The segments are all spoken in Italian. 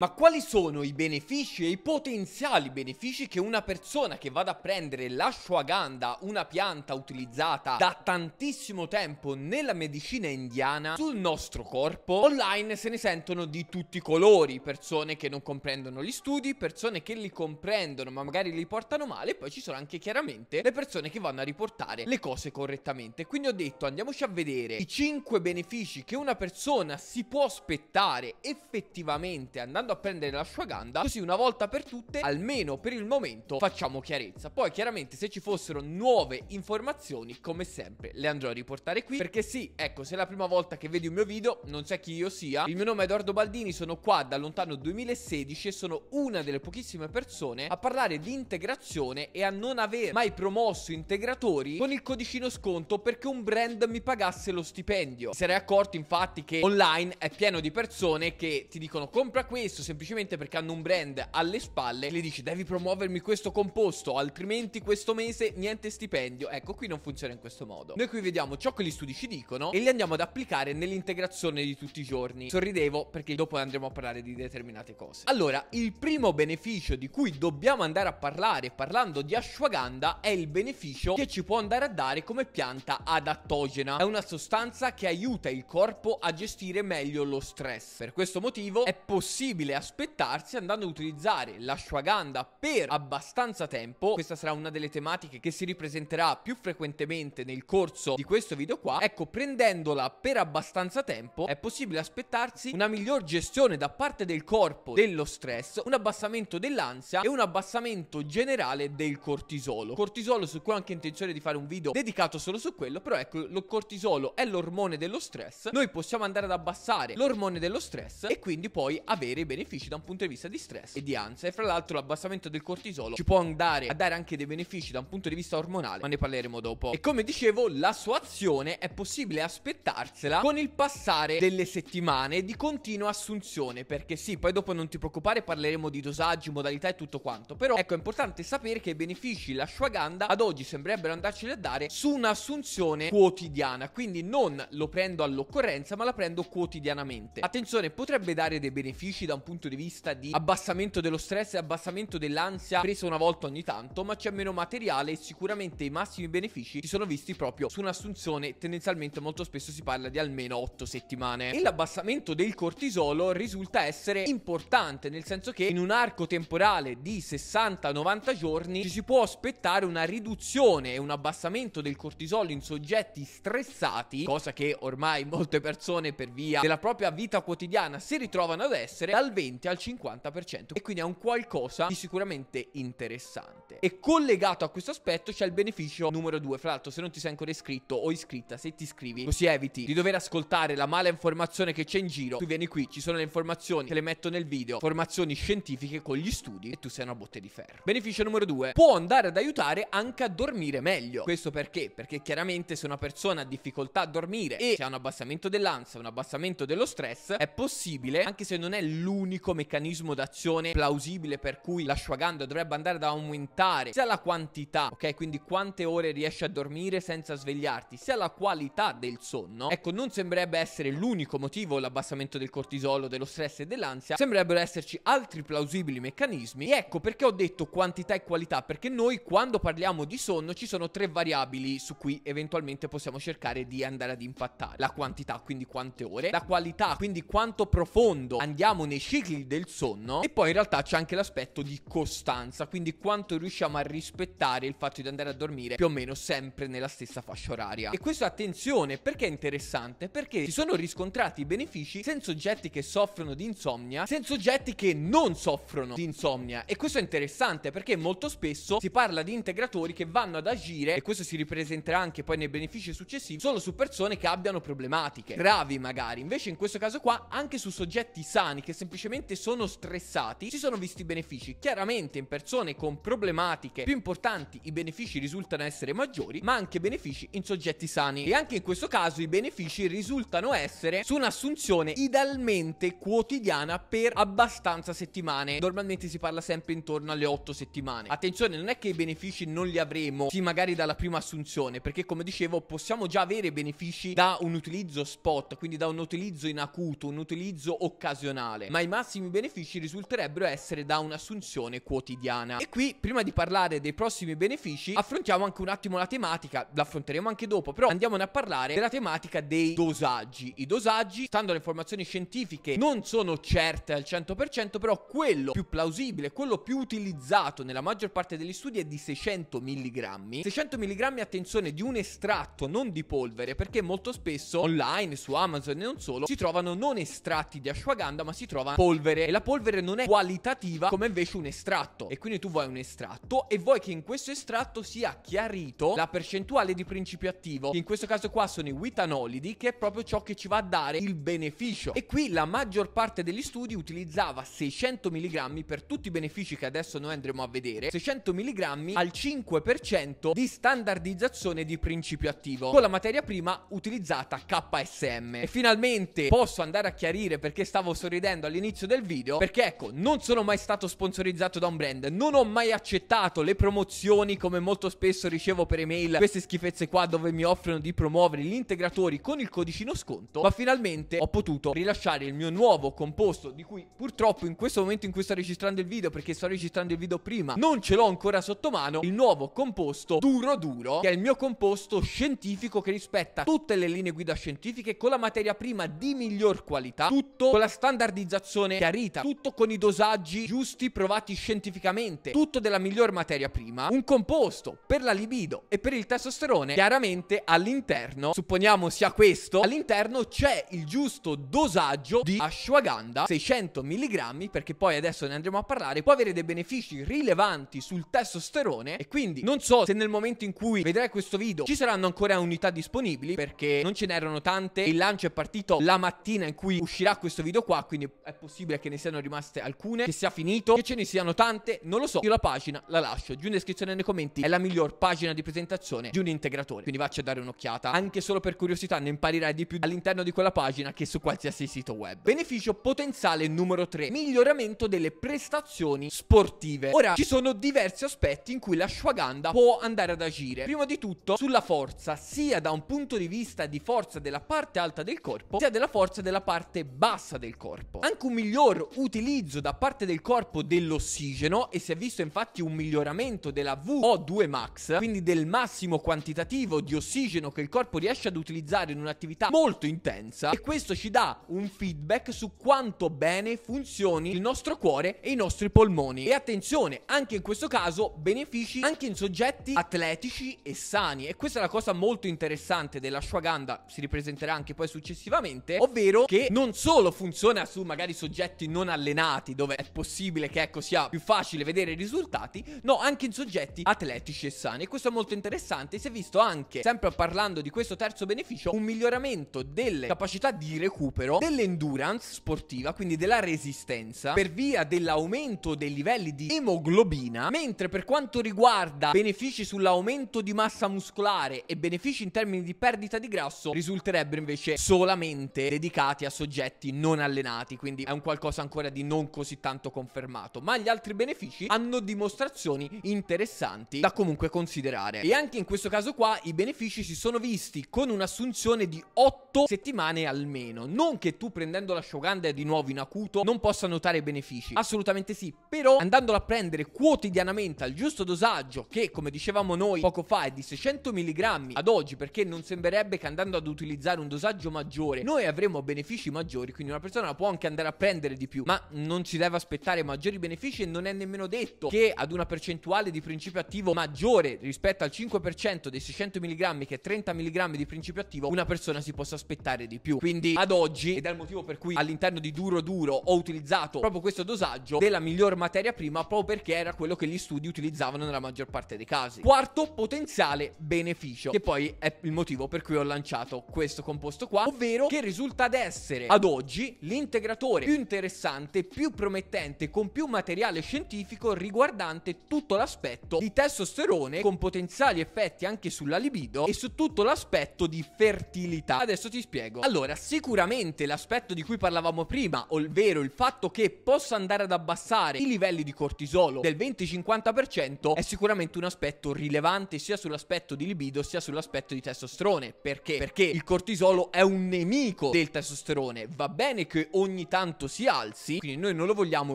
Ma quali sono i benefici e i potenziali benefici che una persona che vada a prendere l'ashwagandha, una pianta utilizzata da tantissimo tempo nella medicina indiana, sul nostro corpo? Online se ne sentono di tutti i colori, persone che non comprendono gli studi, persone che li comprendono ma magari li portano male e poi ci sono anche chiaramente le persone che vanno a riportare le cose correttamente. Quindi ho detto andiamoci a vedere i 5 benefici che una persona si può aspettare effettivamente andando andando a prendere la sciaganda Così una volta per tutte, almeno per il momento, facciamo chiarezza Poi chiaramente se ci fossero nuove informazioni, come sempre, le andrò a riportare qui Perché sì, ecco, se è la prima volta che vedi un mio video, non sai chi io sia Il mio nome è Edoardo Baldini, sono qua da lontano 2016 E sono una delle pochissime persone a parlare di integrazione e a non aver mai promosso integratori con il codicino sconto perché un brand mi pagasse lo stipendio Mi sarei accorto infatti che online è pieno di persone che ti dicono compra questo prezzo semplicemente perché hanno un brand alle spalle le dice devi promuovermi questo composto altrimenti questo mese niente stipendio ecco qui non funziona in questo modo noi qui vediamo ciò che gli studi ci dicono e li andiamo ad applicare nell'integrazione di tutti i giorni sorridevo perché dopo andremo a parlare di determinate cose allora il primo beneficio di cui dobbiamo andare a parlare parlando di ashwagandha è il beneficio che ci può andare a dare come pianta adattogena è una sostanza che aiuta il corpo a gestire meglio lo stress per questo motivo è possibile possibile aspettarsi andando ad utilizzare l'ashwagandha per abbastanza tempo, questa sarà una delle tematiche che si ripresenterà più frequentemente nel corso di questo video qua, ecco prendendola per abbastanza tempo è possibile aspettarsi una miglior gestione da parte del corpo dello stress, un abbassamento dell'ansia e un abbassamento generale del cortisolo. Cortisolo su cui ho anche intenzione di fare un video dedicato solo su quello, però ecco lo cortisolo è l'ormone dello stress, noi possiamo andare ad abbassare l'ormone dello stress e quindi poi avere i benefici benefici da un punto di vista di stress e di ansia. E fra l'altro l'abbassamento del cortisolo ci può andare a dare anche dei benefici da un punto di vista ormonale, ma ne parleremo dopo. E come dicevo, la sua azione è possibile aspettarsela con il passare delle settimane di continua assunzione, perché sì, poi dopo non ti preoccupare, parleremo di dosaggi, modalità e tutto quanto. Però ecco, è importante sapere che i benefici la l'ashwagandha ad oggi sembrerebbero andarceli a dare su un'assunzione quotidiana, quindi non lo prendo all'occorrenza, ma la prendo quotidianamente. Attenzione, potrebbe dare dei benefici da un punto punto di vista di abbassamento dello stress e abbassamento dell'ansia presa una volta ogni tanto, ma c'è meno materiale e sicuramente i massimi benefici si sono visti proprio su un'assunzione tendenzialmente molto spesso si parla di almeno 8 settimane. E l'abbassamento del cortisolo risulta essere importante, nel senso che in un arco temporale di 60-90 giorni ci si può aspettare una riduzione e un abbassamento del cortisolo in soggetti stressati, cosa che ormai molte persone per via della propria vita quotidiana si ritrovano ad essere, dal dal 20 al 50% e quindi è un qualcosa di sicuramente interessante. E collegato a questo aspetto c'è il beneficio numero 2, fra l'altro se non ti sei ancora iscritto o iscritta, se ti iscrivi così eviti di dover ascoltare la mala informazione che c'è in giro, tu vieni qui, ci sono le informazioni, te le metto nel video, formazioni scientifiche con gli studi e tu sei una botte di ferro. Beneficio numero 2, può andare ad aiutare anche a dormire meglio. Questo perché? Perché chiaramente se una persona ha difficoltà a dormire e c'è un abbassamento dell'ansia, un abbassamento dello stress, è possibile, anche se non è lui l'unico meccanismo d'azione plausibile per cui l'ashwagandha dovrebbe andare ad aumentare sia la quantità, ok? Quindi quante ore riesci a dormire senza svegliarti, sia la qualità del sonno. Ecco, non sembrerebbe essere l'unico motivo l'abbassamento del cortisolo, dello stress e dell'ansia, sembrerebbero esserci altri plausibili meccanismi. E ecco perché ho detto quantità e qualità, perché noi quando parliamo di sonno ci sono tre variabili su cui eventualmente possiamo cercare di andare ad impattare. La quantità, quindi quante ore, la qualità, quindi quanto profondo andiamo nei cicli del sonno e poi in realtà c'è anche l'aspetto di costanza, quindi quanto riusciamo a rispettare il fatto di andare a dormire più o meno sempre nella stessa fascia oraria. E questo attenzione perché è interessante? Perché si sono riscontrati i benefici senza soggetti che soffrono di insonnia, senza soggetti che non soffrono di insonnia e questo è interessante perché molto spesso si parla di integratori che vanno ad agire e questo si ripresenterà anche poi nei benefici successivi solo su persone che abbiano problematiche gravi magari, invece in questo caso qua anche su soggetti sani che semplicemente semplicemente sono stressati, si sono visti benefici. Chiaramente in persone con problematiche più importanti i benefici risultano essere maggiori, ma anche benefici in soggetti sani. E anche in questo caso i benefici risultano essere su un'assunzione idealmente quotidiana per abbastanza settimane. Normalmente si parla sempre intorno alle 8 settimane. Attenzione, non è che i benefici non li avremo, sì, magari dalla prima assunzione, perché come dicevo possiamo già avere benefici da un utilizzo spot, quindi da un utilizzo in acuto, un utilizzo occasionale, ma i massimi benefici risulterebbero essere da un'assunzione quotidiana. E qui, prima di parlare dei prossimi benefici, affrontiamo anche un attimo la tematica, l'affronteremo anche dopo, però andiamone a parlare della tematica dei dosaggi. I dosaggi, stando alle informazioni scientifiche, non sono certe al 100%, però quello più plausibile, quello più utilizzato nella maggior parte degli studi è di 600 mg. 600 mg, attenzione, di un estratto, non di polvere, perché molto spesso online, su Amazon e non solo, si trovano non estratti di ashwagandha, ma si trovano polvere e la polvere non è qualitativa come invece un estratto e quindi tu vuoi un estratto e vuoi che in questo estratto sia chiarito la percentuale di principio attivo che in questo caso qua sono i witanolidi che è proprio ciò che ci va a dare il beneficio e qui la maggior parte degli studi utilizzava 600 mg per tutti i benefici che adesso noi andremo a vedere 600 mg al 5% di standardizzazione di principio attivo con la materia prima utilizzata KSM e finalmente posso andare a chiarire perché stavo sorridendo all'inizio all'inizio del video perché ecco, non sono mai stato sponsorizzato da un brand, non ho mai accettato le promozioni come molto spesso ricevo per email, queste schifezze qua dove mi offrono di promuovere gli integratori con il codicino sconto, ma finalmente ho potuto rilasciare il mio nuovo composto di cui purtroppo in questo momento in cui sto registrando il video perché sto registrando il video prima, non ce l'ho ancora sotto mano, il nuovo composto duro duro che è il mio composto scientifico che rispetta tutte le linee guida scientifiche con la materia prima di miglior qualità, tutto con la standardizzazione produzione chiarita, tutto con i dosaggi giusti provati scientificamente, tutto della miglior materia prima, un composto per la libido e per il testosterone, chiaramente all'interno, supponiamo sia questo, all'interno c'è il giusto dosaggio di ashwagandha, 600 mg, perché poi adesso ne andremo a parlare, può avere dei benefici rilevanti sul testosterone e quindi non so se nel momento in cui vedrai questo video ci saranno ancora unità disponibili perché non ce n'erano tante, il lancio è partito la mattina in cui uscirà questo video qua, quindi è possibile che ne siano rimaste alcune, che sia finito, che ce ne siano tante, non lo so. Io la pagina la lascio giù in descrizione nei commenti, è la miglior pagina di presentazione di un integratore. Quindi vacci a dare un'occhiata, anche solo per curiosità ne imparirai di più all'interno di quella pagina che su qualsiasi sito web. Beneficio potenziale numero 3, miglioramento delle prestazioni sportive. Ora, ci sono diversi aspetti in cui la l'ashwagandha può andare ad agire. Prima di tutto sulla forza, sia da un punto di vista di forza della parte alta del corpo, sia della forza della parte bassa del corpo. Anche un miglior utilizzo da parte del corpo dell'ossigeno e si è visto infatti un miglioramento della VO2 max, quindi del massimo quantitativo di ossigeno che il corpo riesce ad utilizzare in un'attività molto intensa e questo ci dà un feedback su quanto bene funzioni il nostro cuore e i nostri polmoni. E attenzione, anche in questo caso benefici anche in soggetti atletici e sani e questa è la cosa molto interessante dell'ashwagandha, si ripresenterà anche poi successivamente, ovvero che non solo funziona su magari soggetti non allenati, dove è possibile che ecco sia più facile vedere i risultati, no, anche in soggetti atletici e sani. E questo è molto interessante, si è visto anche, sempre parlando di questo terzo beneficio, un miglioramento delle capacità di recupero, dell'endurance sportiva, quindi della resistenza, per via dell'aumento dei livelli di emoglobina, mentre per quanto riguarda benefici sull'aumento di massa muscolare e benefici in termini di perdita di grasso, risulterebbero invece solamente dedicati a soggetti non allenati, quindi è un qualcosa ancora di non così tanto confermato, ma gli altri benefici hanno dimostrazioni interessanti da comunque considerare. E anche in questo caso qua i benefici si sono visti con un'assunzione di 8 settimane almeno. Non che tu prendendo la Shoganda di nuovo in acuto non possa notare benefici, assolutamente sì, però andandola a prendere quotidianamente al giusto dosaggio che come dicevamo noi poco fa è di 600 mg ad oggi perché non sembrerebbe che andando ad utilizzare un dosaggio maggiore noi avremo benefici maggiori, quindi una persona può anche andare a prendere di più, ma non si deve aspettare maggiori benefici e non è nemmeno detto che ad una percentuale di principio attivo maggiore rispetto al 5% dei 600 mg che è 30 mg di principio attivo una persona si possa aspettare di più. Quindi ad oggi, ed è il motivo per cui all'interno di Duro Duro ho utilizzato proprio questo dosaggio della miglior materia prima proprio perché era quello che gli studi utilizzavano nella maggior parte dei casi. Quarto potenziale beneficio, che poi è il motivo per cui ho lanciato questo composto qua, ovvero che risulta ad essere ad oggi l'integratore più interessante, più promettente, con più materiale scientifico riguardante tutto l'aspetto di testosterone con potenziali effetti anche sulla libido e su tutto l'aspetto di fertilità. Adesso ti spiego. Allora, sicuramente l'aspetto di cui parlavamo prima, ovvero il fatto che possa andare ad abbassare i livelli di cortisolo del 20-50% è sicuramente un aspetto rilevante sia sull'aspetto di libido sia sull'aspetto di testosterone. Perché? Perché il cortisolo è un nemico del testosterone. Va bene che ogni tanto tanto si alzi, quindi noi non lo vogliamo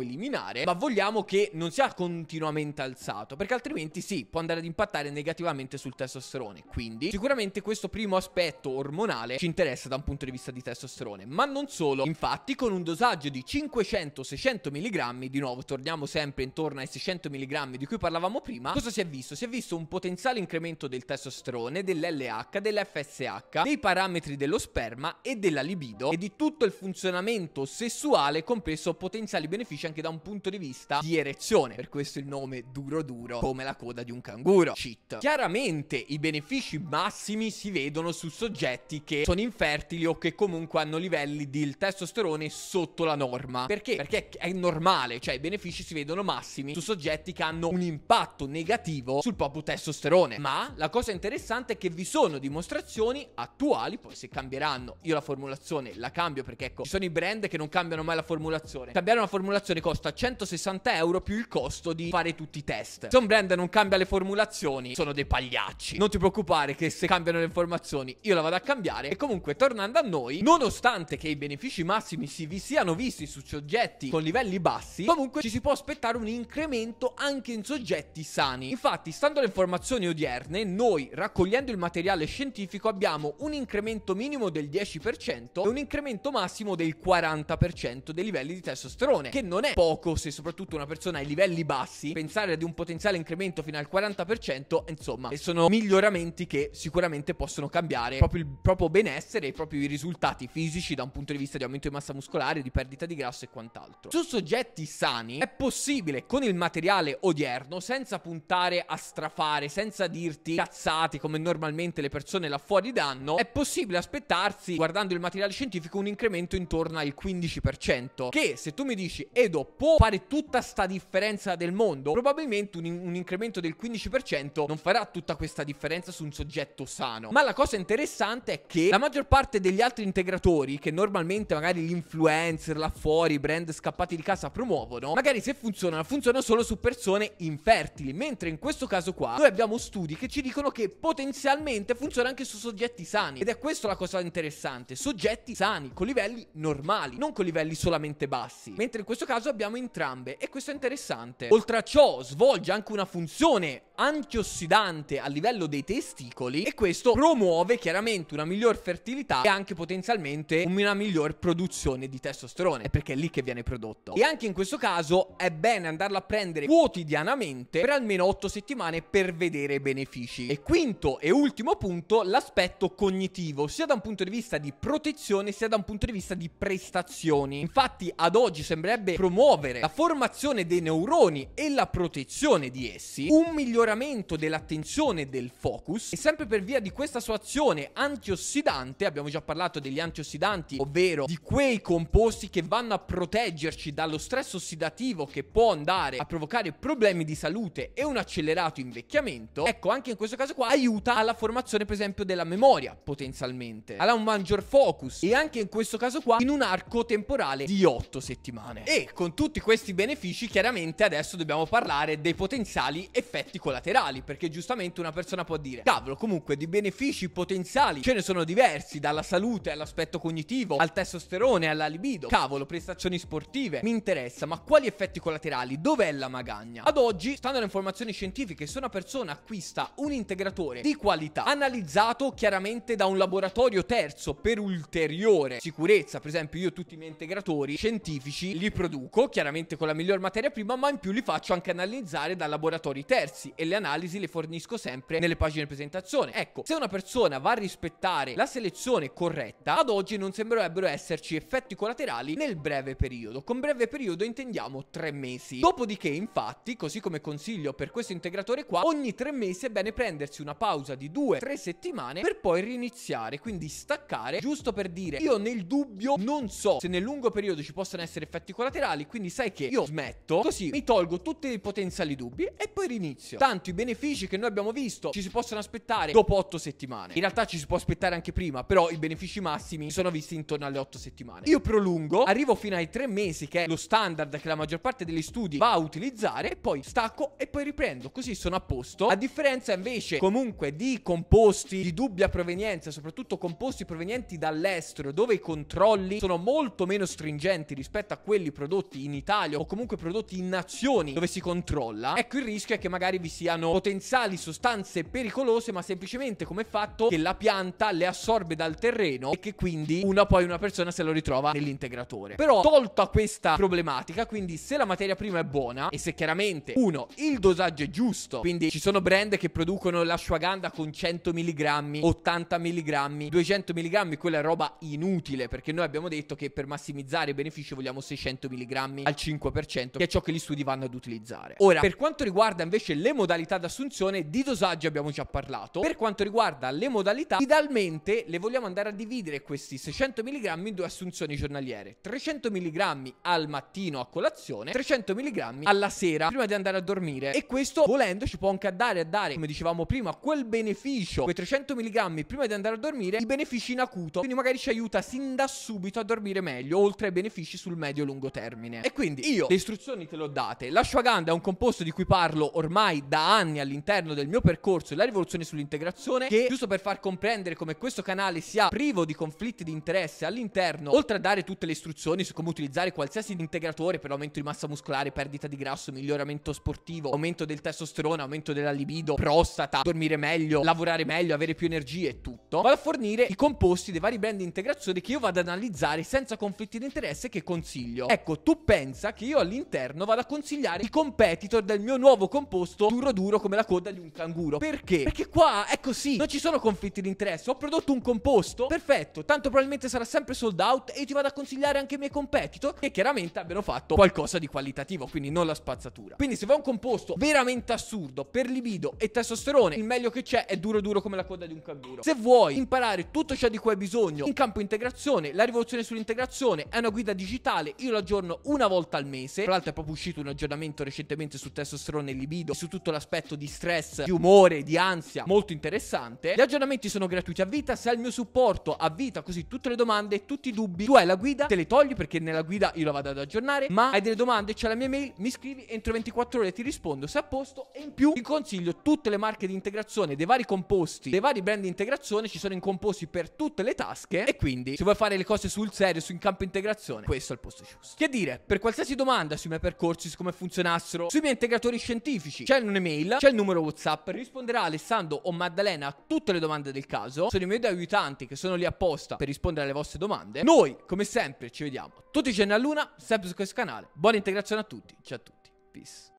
eliminare, ma vogliamo che non sia continuamente alzato, perché altrimenti sì, può andare ad impattare negativamente sul testosterone. Quindi sicuramente questo primo aspetto ormonale ci interessa da un punto di vista di testosterone, ma non solo. Infatti con un dosaggio di 500-600 mg, di nuovo torniamo sempre intorno ai 600 mg di cui parlavamo prima, cosa si è visto? Si è visto un potenziale incremento del testosterone, dell'LH, dell'FSH, dei parametri dello sperma e della libido e di tutto il funzionamento sessuale sessuale, compreso potenziali benefici anche da un punto di vista di erezione. Per questo il nome duro duro come la coda di un canguro. Cheat. Chiaramente i benefici massimi si vedono su soggetti che sono infertili o che comunque hanno livelli di testosterone sotto la norma. Perché? Perché è normale, cioè i benefici si vedono massimi su soggetti che hanno un impatto negativo sul proprio testosterone. Ma la cosa interessante è che vi sono dimostrazioni attuali, poi se cambieranno, io la formulazione la cambio perché ecco, ci sono i brand che non cambiano cambiano mai la formulazione. Cambiare una formulazione costa 160 euro più il costo di fare tutti i test. Se un brand non cambia le formulazioni, sono dei pagliacci. Non ti preoccupare che se cambiano le informazioni io la vado a cambiare. E comunque, tornando a noi, nonostante che i benefici massimi si vi siano visti su soggetti con livelli bassi, comunque ci si può aspettare un incremento anche in soggetti sani. Infatti, stando alle informazioni odierne, noi raccogliendo il materiale scientifico abbiamo un incremento minimo del 10% e un incremento massimo del 40%. 40% dei livelli di testosterone, che non è poco se soprattutto una persona ha i livelli bassi, pensare ad un potenziale incremento fino al 40%, insomma, e sono miglioramenti che sicuramente possono cambiare proprio il proprio benessere e proprio i risultati fisici da un punto di vista di aumento di massa muscolare, di perdita di grasso e quant'altro. Su soggetti sani è possibile con il materiale odierno, senza puntare a strafare, senza dirti cazzate come normalmente le persone là fuori danno, è possibile aspettarsi, guardando il materiale scientifico, un incremento intorno al 15% 50%, che se tu mi dici Edo può fare tutta sta differenza del mondo, probabilmente un, un incremento del 15% non farà tutta questa differenza su un soggetto sano. Ma la cosa interessante è che la maggior parte degli altri integratori che normalmente magari gli influencer là fuori, i brand scappati di casa promuovono, magari se funzionano, funzionano solo su persone infertili, mentre in questo caso qua noi abbiamo studi che ci dicono che potenzialmente funziona anche su soggetti sani ed è questa la cosa interessante, soggetti sani con livelli normali, non con livelli livelli solamente bassi. Mentre in questo caso abbiamo entrambe e questo è interessante. Oltre a ciò svolge anche una funzione antiossidante a livello dei testicoli e questo promuove chiaramente una miglior fertilità e anche potenzialmente una miglior produzione di testosterone, perché è lì che viene prodotto. E anche in questo caso è bene andarlo a prendere quotidianamente per almeno 8 settimane per vedere i benefici. E quinto e ultimo punto, l'aspetto cognitivo, sia da un punto di vista di protezione sia da un punto di vista di prestazioni neuroni. Infatti ad oggi sembrerebbe promuovere la formazione dei neuroni e la protezione di essi, un miglioramento dell'attenzione e del focus e sempre per via di questa sua azione antiossidante, abbiamo già parlato degli antiossidanti, ovvero di quei composti che vanno a proteggerci dallo stress ossidativo che può andare a provocare problemi di salute e un accelerato invecchiamento, ecco anche in questo caso qua aiuta alla formazione per esempio della memoria potenzialmente, alla un maggior focus e anche in questo caso qua in un arco temporale elettorale di 8 settimane. E con tutti questi benefici chiaramente adesso dobbiamo parlare dei potenziali effetti collaterali, perché giustamente una persona può dire, cavolo comunque di benefici potenziali ce ne sono diversi, dalla salute all'aspetto cognitivo, al testosterone, alla libido, cavolo prestazioni sportive, mi interessa, ma quali effetti collaterali? Dov'è la magagna? Ad oggi, stando alle informazioni scientifiche, se una persona acquista un integratore di qualità, analizzato chiaramente da un laboratorio terzo per ulteriore sicurezza, per esempio io tutti i miei integratori, integratori scientifici, li produco chiaramente con la miglior materia prima, ma in più li faccio anche analizzare da laboratori terzi e le analisi le fornisco sempre nelle pagine di presentazione. Ecco, se una persona va a rispettare la selezione corretta, ad oggi non sembrerebbero esserci effetti collaterali nel breve periodo. Con breve periodo intendiamo tre mesi. Dopodiché, infatti, così come consiglio per questo integratore qua, ogni tre mesi è bene prendersi una pausa di due, tre settimane per poi riniziare, quindi staccare, giusto per dire io nel dubbio non so se nel lungo lungo periodo ci possono essere effetti collaterali, quindi sai che io smetto, così mi tolgo tutti i potenziali dubbi e poi rinizio. Tanto i benefici che noi abbiamo visto ci si possono aspettare dopo 8 settimane. In realtà ci si può aspettare anche prima, però i benefici massimi sono visti intorno alle 8 settimane. Io prolungo, arrivo fino ai 3 mesi che è lo standard che la maggior parte degli studi va a utilizzare e poi stacco e poi riprendo, così sono a posto. A differenza invece comunque di composti di dubbia provenienza, soprattutto composti provenienti dall'estero dove i controlli sono molto meno stringenti rispetto a quelli prodotti in Italia o comunque prodotti in nazioni dove si controlla, ecco il rischio è che magari vi siano potenziali sostanze pericolose, ma semplicemente come fatto che la pianta le assorbe dal terreno e che quindi una poi una persona se lo ritrova nell'integratore. Però tolta questa problematica, quindi se la materia prima è buona e se chiaramente uno il dosaggio è giusto, quindi ci sono brand che producono l'ashwagandha con 100 mg, 80 mg, 200 mg, quella è roba inutile perché noi abbiamo detto che per massimizzare massimizzare i benefici vogliamo 600 mg al 5%, che è ciò che gli studi vanno ad utilizzare. Ora, per quanto riguarda invece le modalità d'assunzione, di dosaggio abbiamo già parlato. Per quanto riguarda le modalità, idealmente le vogliamo andare a dividere questi 600 mg in due assunzioni giornaliere. 300 mg al mattino a colazione, 300 mg alla sera prima di andare a dormire. E questo, volendo, ci può anche andare a dare, come dicevamo prima, quel beneficio, quei 300 mg prima di andare a dormire, i benefici in acuto. Quindi magari ci aiuta sin da subito a dormire meglio oltre ai benefici sul medio-lungo termine. E quindi io le istruzioni te le ho date. L'ashwagandha è un composto di cui parlo ormai da anni all'interno del mio percorso e La rivoluzione sull'integrazione che, giusto per far comprendere come questo canale sia privo di conflitti di interesse all'interno, oltre a dare tutte le istruzioni su come utilizzare qualsiasi integratore per l'aumento di massa muscolare, perdita di grasso, miglioramento sportivo, aumento del testosterone, aumento della libido, prostata, dormire meglio, lavorare meglio, avere più energie e tutto, vado a fornire i composti dei vari brand di integrazione che io vado ad analizzare senza conflitti conflitti di interesse che consiglio. Ecco, tu pensa che io all'interno vado a consigliare i competitor del mio nuovo composto duro duro come la coda di un canguro. Perché? Perché qua è così, non ci sono conflitti di interesse. Ho prodotto un composto, perfetto, tanto probabilmente sarà sempre sold out e io ti vado a consigliare anche i miei competitor che chiaramente abbiano fatto qualcosa di qualitativo, quindi non la spazzatura. Quindi se vuoi un composto veramente assurdo per libido e testosterone, il meglio che c'è è duro duro come la coda di un canguro. Se vuoi imparare tutto ciò di cui hai bisogno in campo integrazione, la rivoluzione sull'integrazione, attenzione, è una guida digitale, io aggiorno una volta al mese. Tra l'altro è proprio uscito un aggiornamento recentemente su testosterone e libido, su tutto l'aspetto di stress, di umore, di ansia, molto interessante. Gli aggiornamenti sono gratuiti a vita, se hai il mio supporto a vita, così tutte le domande, tutti i dubbi, tu hai la guida, te le togli perché nella guida io la vado ad aggiornare, ma hai delle domande, c'è la mia mail, mi scrivi, entro 24 ore ti rispondo se a posto e in più ti consiglio tutte le marche di integrazione dei vari composti, dei vari brand di integrazione, ci sono in composti per tutte le tasche e quindi se vuoi fare le cose sul serio, su in campo integrazione. Questo è il posto giusto. Che dire, per qualsiasi domanda sui miei percorsi, su come funzionassero, sui miei integratori scientifici, c'è un'email, c'è il numero WhatsApp, risponderà Alessandro o Maddalena a tutte le domande del caso. Sono i miei aiutanti che sono lì apposta per rispondere alle vostre domande. Noi, come sempre, ci vediamo tutti i giorni all'una, sempre su questo canale. Buona integrazione a tutti, ciao a tutti, peace.